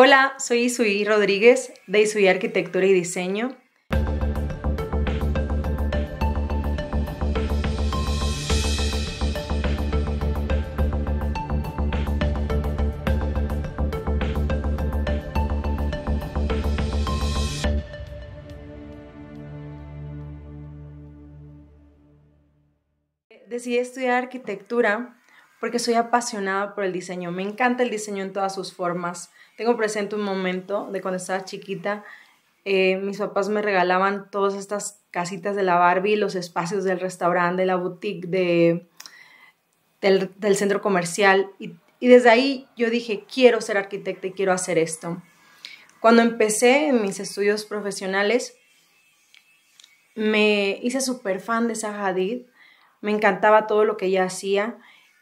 Hola, soy Isui Rodríguez de Isui Arquitectura y Diseño. Decidí estudiar arquitectura porque soy apasionada por el diseño. Me encanta el diseño en todas sus formas. Tengo presente un momento de cuando estaba chiquita. Eh, mis papás me regalaban todas estas casitas de la Barbie, los espacios del restaurante, de la boutique, del, centro comercial. Y, desde ahí yo dije, quiero ser arquitecta y quiero hacer esto. Cuando empecé en mis estudios profesionales, me hice súper fan de Zaha Hadid. Me encantaba todo lo que ella hacía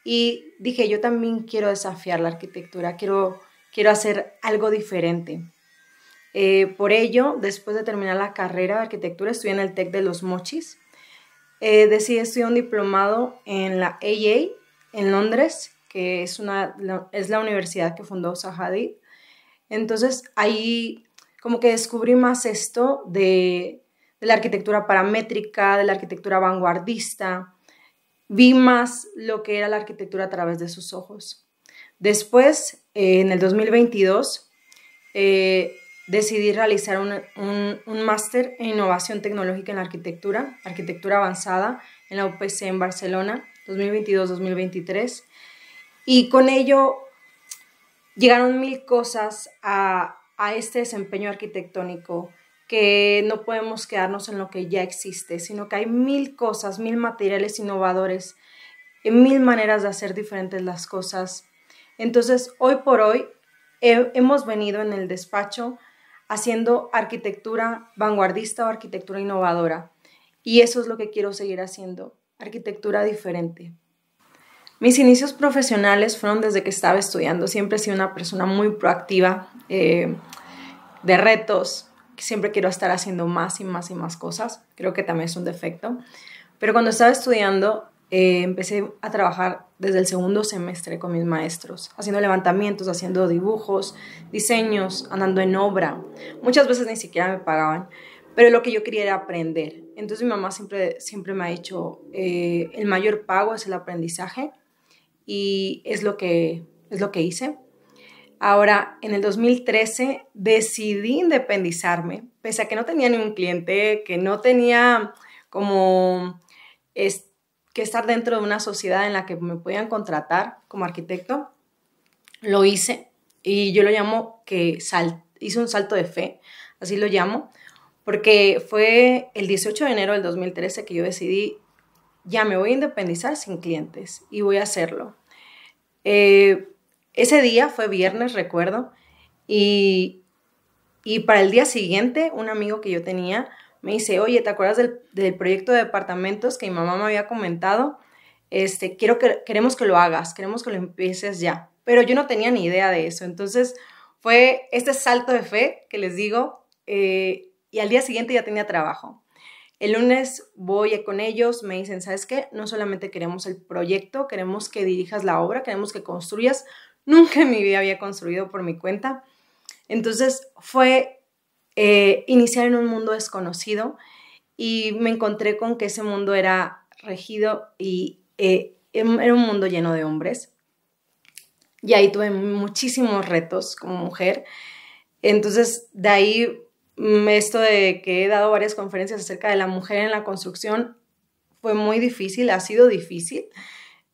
y dije, yo también quiero desafiar la arquitectura, quiero, quiero hacer algo diferente. Eh, por ello, después de terminar la carrera de arquitectura, estudié en el TEC de los Mochis. Eh, decidí estudiar un diplomado en la AA en Londres, que es, una, la, es la universidad que fundó Sahadi. Entonces ahí como que descubrí más esto de, de la arquitectura paramétrica, de la arquitectura vanguardista, vi más lo que era la arquitectura a través de sus ojos. Después, eh, en el 2022, eh, decidí realizar un, máster en innovación tecnológica en la arquitectura, arquitectura avanzada, en la UPC en Barcelona, 2022-2023. Y con ello llegaron mil cosas a este desempeño arquitectónico que no podemos quedarnos en lo que ya existe, sino que hay mil cosas, mil materiales innovadores, eh, mil maneras de hacer diferentes las cosas. Entonces, hoy por hoy hemos venido en el despacho haciendo arquitectura vanguardista o arquitectura innovadora. Y eso es lo que quiero seguir haciendo, arquitectura diferente. Mis inicios profesionales fueron desde que estaba estudiando. Siempre he sido una persona muy proactiva, eh, de retos, siempre quiero estar haciendo más y más y más cosas. Creo que también es un defecto. Pero cuando estaba estudiando, eh, empecé a trabajar desde el segundo semestre con mis maestros, haciendo levantamientos, haciendo dibujos, diseños, andando en obra. Muchas veces ni siquiera me pagaban, pero lo que yo quería era aprender. Entonces mi mamá siempre, siempre me ha dicho, eh, el mayor pago es el aprendizaje y es lo que, es lo que hice. Ahora, en el 2013 decidí independizarme, pese a que no tenía ningún cliente, que no tenía como que estar dentro de una sociedad en la que me podían contratar como arquitecto. Lo hice y yo lo llamo que sal, hice un salto de fe, así lo llamo, porque fue el 18 de enero del 2013 que yo decidí, ya me voy a independizar sin clientes y voy a hacerlo. Eh, ese día fue viernes, recuerdo, y, y para el día siguiente un amigo que yo tenía me dice, oye, ¿te acuerdas del, proyecto de departamentos que mi mamá me había comentado? Este, quiero que, queremos que lo hagas, queremos que lo empieces ya. Pero yo no tenía ni idea de eso. Entonces fue este salto de fe que les digo eh, y al día siguiente ya tenía trabajo. El lunes voy con ellos, me dicen, ¿sabes qué? No solamente queremos el proyecto, queremos que dirijas la obra, queremos que construyas nunca en mi vida había construido por mi cuenta. Entonces fue eh, iniciar en un mundo desconocido y me encontré con que ese mundo era regido y eh, em, era un mundo lleno de hombres. Y ahí tuve muchísimos retos como mujer. Entonces, de ahí mm, esto de que he dado varias conferencias acerca de la mujer en la construcción fue muy difícil, ha sido difícil.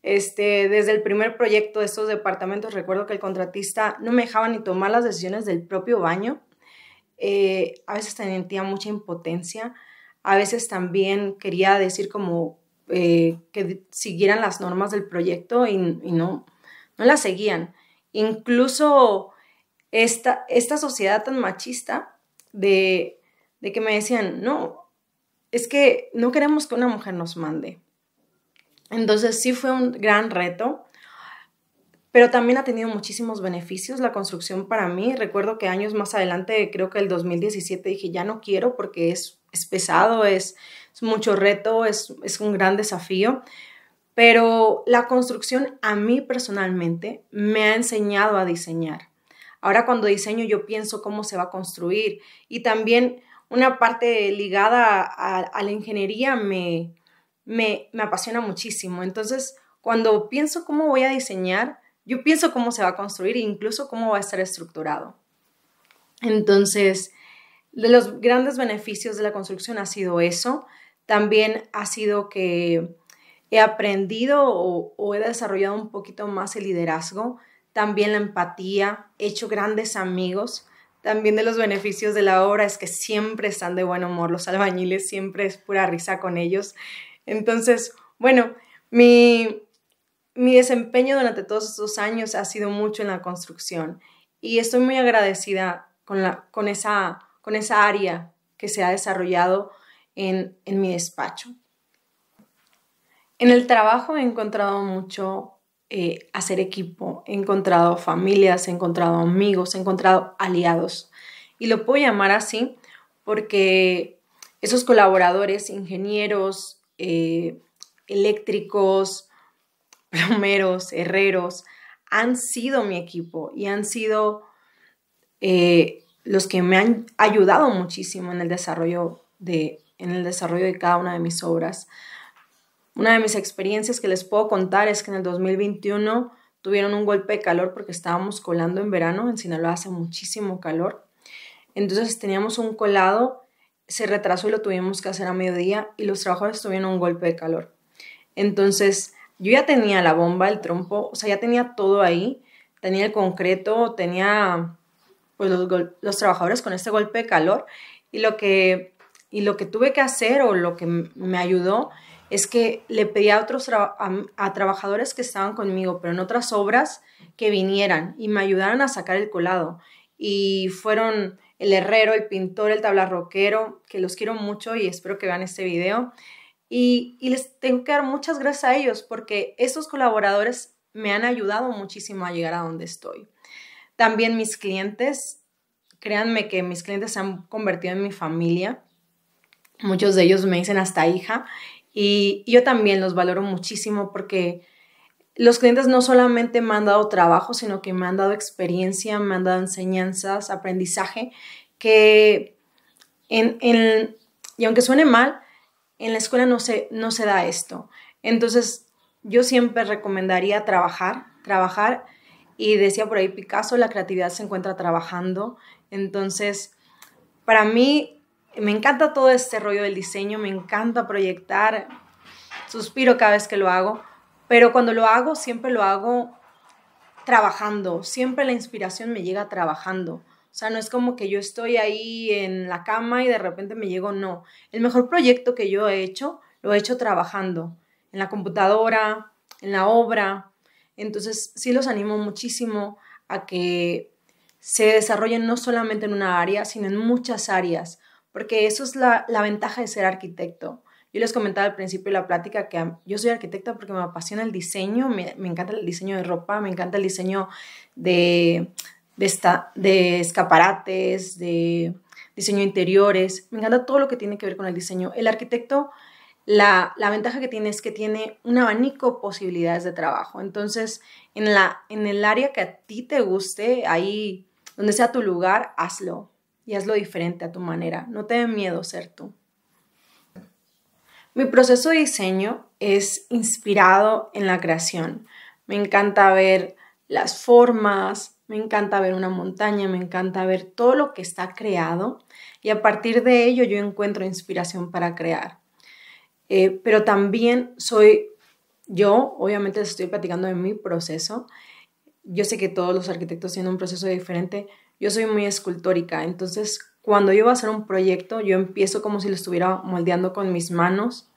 Este, desde el primer proyecto de estos departamentos, recuerdo que el contratista no me dejaba ni tomar las decisiones del propio baño. Eh, a veces sentía mucha impotencia, a veces también quería decir como eh, que siguieran las normas del proyecto y, no, no las seguían. Incluso esta, esta sociedad tan machista de que me decían, no, es que no queremos que una mujer nos mande, entonces sí fue un gran reto, pero también ha tenido muchísimos beneficios la construcción para mí. Recuerdo que años más adelante, creo que el 2017, dije, ya no quiero porque es, es pesado, es, mucho reto, es, un gran desafío. Pero la construcción a mí personalmente me ha enseñado a diseñar. Ahora cuando diseño yo pienso cómo se va a construir y también una parte ligada a la ingeniería me, me, me apasiona muchísimo. Entonces, cuando pienso cómo voy a diseñar, yo pienso cómo se va a construir e incluso cómo va a estar estructurado. Entonces, de los grandes beneficios de la construcción ha sido eso. También ha sido que he aprendido o, o he desarrollado un poquito más el liderazgo, también la empatía, he hecho grandes amigos. También de los beneficios de la obra es que siempre están de buen humor los albañiles, siempre es pura risa con ellos. Entonces, bueno, mi, desempeño durante todos estos años ha sido mucho en la construcción y estoy muy agradecida con, esa, con esa área que se ha desarrollado en, mi despacho. En el trabajo he encontrado mucho eh, hacer equipo, he encontrado familias, he encontrado amigos, he encontrado aliados. Y lo puedo llamar así porque esos colaboradores, ingenieros, eh, eléctricos, plomeros, herreros, han sido mi equipo y han sido eh, los que me han ayudado muchísimo en el desarrollo de, en el desarrollo de cada una de mis obras. Una de mis experiencias que les puedo contar es que en el 2021 tuvieron un golpe de calor porque estábamos colando en verano, en Sinaloa hace muchísimo calor. Entonces teníamos un colado se retrasó y lo tuvimos que hacer a mediodía y los trabajadores tuvieron un golpe de calor. Entonces, yo ya tenía la bomba, el trompo, o sea, ya tenía todo ahí, tenía el concreto, tenía pues, los, trabajadores con este golpe de calor y lo que y lo que tuve que hacer o lo que me ayudó es que le pedí a otros a trabajadores que estaban conmigo, pero en otras obras, que vinieran y me ayudaran a sacar el colado. Y fueron el herrero, el pintor, el tablarroquero, que los quiero mucho y espero que vean este video. Y, les tengo que dar muchas gracias a ellos porque esos colaboradores me han ayudado muchísimo a llegar a donde estoy. También mis clientes, créanme que mis clientes se han convertido en mi familia. Muchos de ellos me dicen hasta hija y yo también los valoro muchísimo porque los clientes no solamente me han dado trabajo, sino que me han dado experiencia, me han dado enseñanzas, aprendizaje, que en, y aunque suene mal, en la escuela no se, no se da esto. Entonces, yo siempre recomendaría trabajar, trabajar, y decía por ahí Picasso, la creatividad se encuentra trabajando. Entonces, para mí, me encanta todo este rollo del diseño, me encanta proyectar, suspiro cada vez que lo hago pero cuando lo hago, siempre lo hago trabajando, siempre la inspiración me llega trabajando. O sea, no es como que yo estoy ahí en la cama y de repente me llego, no. El mejor proyecto que yo he hecho, lo he hecho trabajando, en la computadora, en la obra. Entonces, sí los animo muchísimo a que se desarrollen no solamente en una área, sino en muchas áreas, porque eso es la, la ventaja de ser arquitecto, yo les comentaba al principio de la plática que yo soy arquitecta porque me apasiona el diseño, me, encanta el diseño de ropa, me encanta el diseño de, esta, de escaparates, de diseño de interiores, me encanta todo lo que tiene que ver con el diseño. El arquitecto, la, la ventaja que tiene es que tiene un abanico de posibilidades de trabajo. Entonces, en, la, en el área que a ti te guste, ahí donde sea tu lugar, hazlo y hazlo diferente a tu manera. No te dé miedo ser tú. Mi proceso de diseño es inspirado en la creación. Me encanta ver las formas, me encanta ver una montaña, me encanta ver todo lo que está creado y a partir de ello yo encuentro inspiración para crear. Eh, pero también soy yo, obviamente estoy platicando de mi proceso. Yo sé que todos los arquitectos tienen un proceso diferente. Yo soy muy escultórica, entonces cuando yo voy a hacer un proyecto, yo empiezo como si lo estuviera moldeando con mis manos,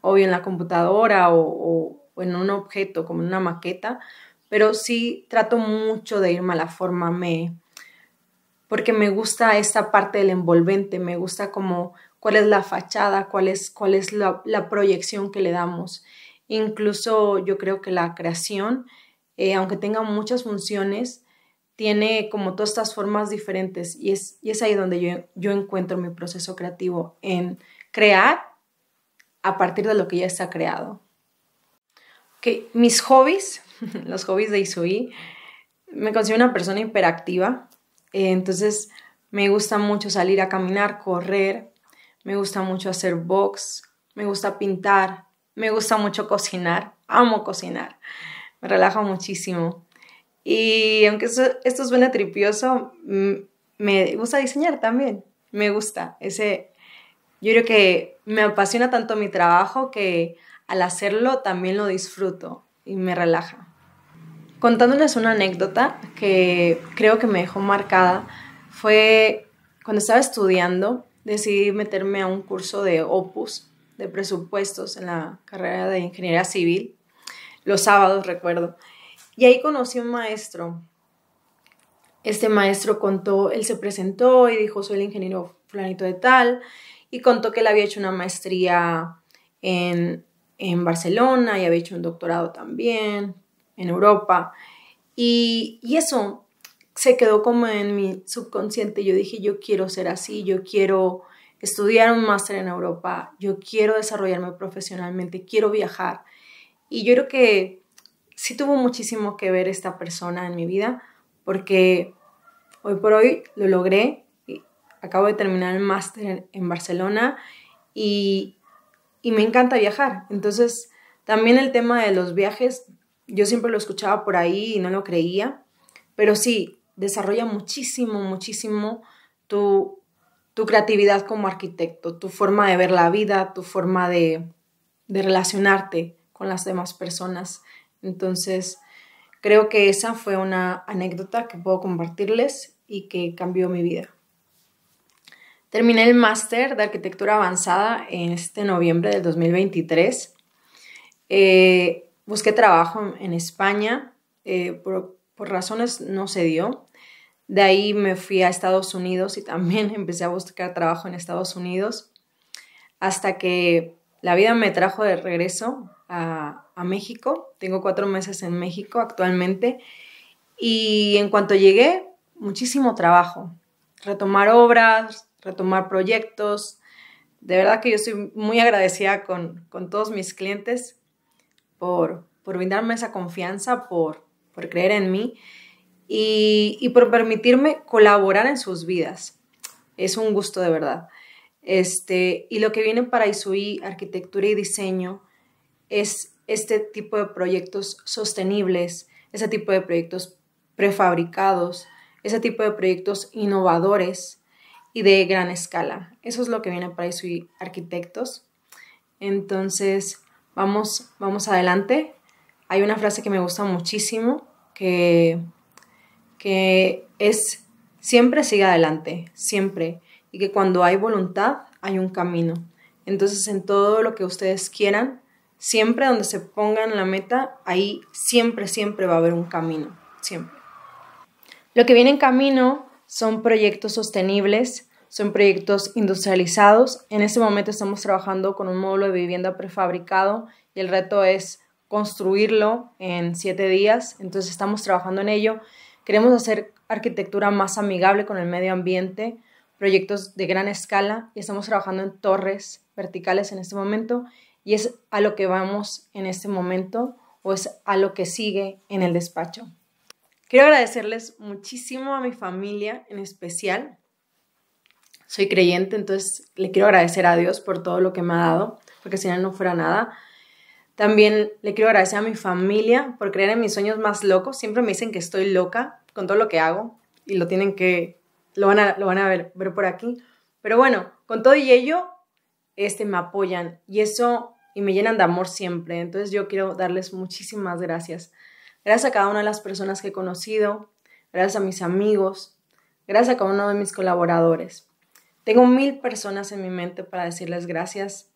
o en la computadora, o, en un objeto, como una maqueta, pero sí trato mucho de irme a la forma, me, porque me gusta esta parte del envolvente, me gusta como cuál es la fachada, cuál es, cuál es la, proyección que le damos. Incluso yo creo que la creación, eh, aunque tenga muchas funciones, tiene como todas estas formas diferentes y es, y es ahí donde yo, yo encuentro mi proceso creativo, en crear a partir de lo que ya está creado. mis hobbies, los hobbies de Isui, me considero una persona hiperactiva, eh, entonces me gusta mucho salir a caminar, correr, me gusta mucho hacer box, me gusta pintar, me gusta mucho cocinar, amo cocinar, me relaja muchísimo. Y aunque esto, esto suena tripioso, mm, me gusta diseñar también. Me gusta ese... Yo creo que me apasiona tanto mi trabajo que al hacerlo también lo disfruto y me relaja. Contándoles una anécdota que creo que me dejó marcada, fue cuando estaba estudiando, decidí meterme a un curso de opus, de presupuestos en la carrera de ingeniería civil, los sábados recuerdo. Y ahí conocí a un maestro. Este maestro contó, él se presentó y dijo, soy el ingeniero flanito de tal, y contó que él había hecho una maestría en, en Barcelona y había hecho un doctorado también en Europa. Y, y eso se quedó como en mi subconsciente. Yo dije, yo quiero ser así, yo quiero estudiar un máster en Europa, yo quiero desarrollarme profesionalmente, quiero viajar. Y yo creo que sí tuvo muchísimo que ver esta persona en mi vida porque hoy por hoy lo logré. Acabo de terminar el máster en, Barcelona y, y me encanta viajar. Entonces, también el tema de los viajes, yo siempre lo escuchaba por ahí y no lo creía, pero sí, desarrolla muchísimo, muchísimo tu, tu creatividad como arquitecto, tu forma de ver la vida, tu forma de, de relacionarte con las demás personas. Entonces, creo que esa fue una anécdota que puedo compartirles y que cambió mi vida. Terminé el máster de arquitectura avanzada en este noviembre del 2023. Eh, busqué trabajo en España, eh, por razones no se dio. De ahí me fui a Estados Unidos y también empecé a buscar trabajo en Estados Unidos hasta que la vida me trajo de regreso a, a México. Tengo cuatro meses en México actualmente. Y en cuanto llegué, muchísimo trabajo. Retomar obras, retomar proyectos. De verdad que yo soy muy agradecida con, todos mis clientes por, por brindarme esa confianza, por, por creer en mí y, y, por permitirme colaborar en sus vidas. Es un gusto de verdad. Este, y lo que viene para Isui, arquitectura y diseño, es este tipo de proyectos sostenibles, ese tipo de proyectos prefabricados, ese tipo de proyectos innovadores y de gran escala. Eso es lo que viene para ISUI Arquitectos. Entonces, vamos, vamos adelante. Hay una frase que me gusta muchísimo que, que es siempre siga adelante, siempre. Y que cuando hay voluntad, hay un camino. Entonces, en todo lo que ustedes quieran, siempre donde se pongan la meta, ahí siempre, siempre va a haber un camino, siempre. Lo que viene en camino son proyectos sostenibles, son proyectos industrializados. En este momento estamos trabajando con un módulo de vivienda prefabricado y el reto es construirlo en siete días, entonces estamos trabajando en ello. Queremos hacer arquitectura más amigable con el medio ambiente, proyectos de gran escala y estamos trabajando en torres verticales en este momento y es a lo que vamos en este momento o es a lo que sigue en el despacho. Quiero agradecerles muchísimo a mi familia en especial. Soy creyente, entonces le quiero agradecer a Dios por todo lo que me ha dado, porque si no, no fuera nada. También le quiero agradecer a mi familia por creer en mis sueños más locos. Siempre me dicen que estoy loca con todo lo que hago y lo tienen que, lo van a, lo van a ver, ver por aquí. Pero bueno, con todo y ello, este, me apoyan y eso y me llenan de amor siempre. Entonces yo quiero darles muchísimas gracias. Gracias a cada una de las personas que he conocido, gracias a mis amigos, gracias a cada uno de mis colaboradores. Tengo mil personas en mi mente para decirles gracias,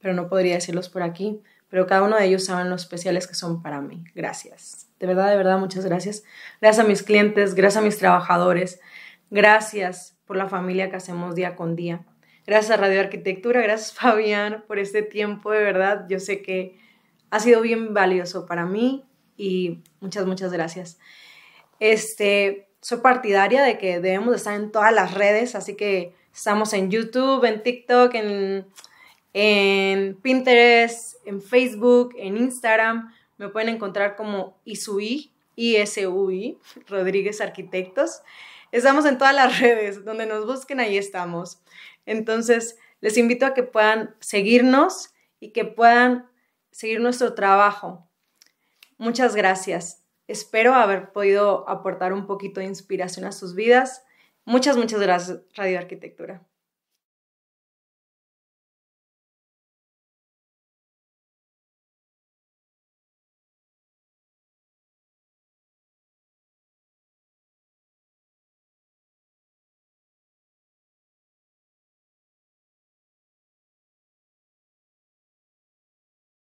pero no podría decirlos por aquí, pero cada uno de ellos saben lo especiales que son para mí. Gracias. De verdad, de verdad, muchas gracias. Gracias a mis clientes, gracias a mis trabajadores, gracias por la familia que hacemos día con día. Gracias Radio Arquitectura, gracias Fabián por este tiempo, de verdad. Yo sé que ha sido bien valioso para mí y muchas, muchas gracias. Este, soy partidaria de que debemos estar en todas las redes, así que estamos en YouTube, en TikTok, en, en Pinterest, en Facebook, en Instagram. Me pueden encontrar como ISUI, ISUI, Rodríguez Arquitectos. Estamos en todas las redes, donde nos busquen, ahí estamos. Entonces, les invito a que puedan seguirnos y que puedan seguir nuestro trabajo. Muchas gracias. Espero haber podido aportar un poquito de inspiración a sus vidas. Muchas, muchas gracias, Radio Arquitectura.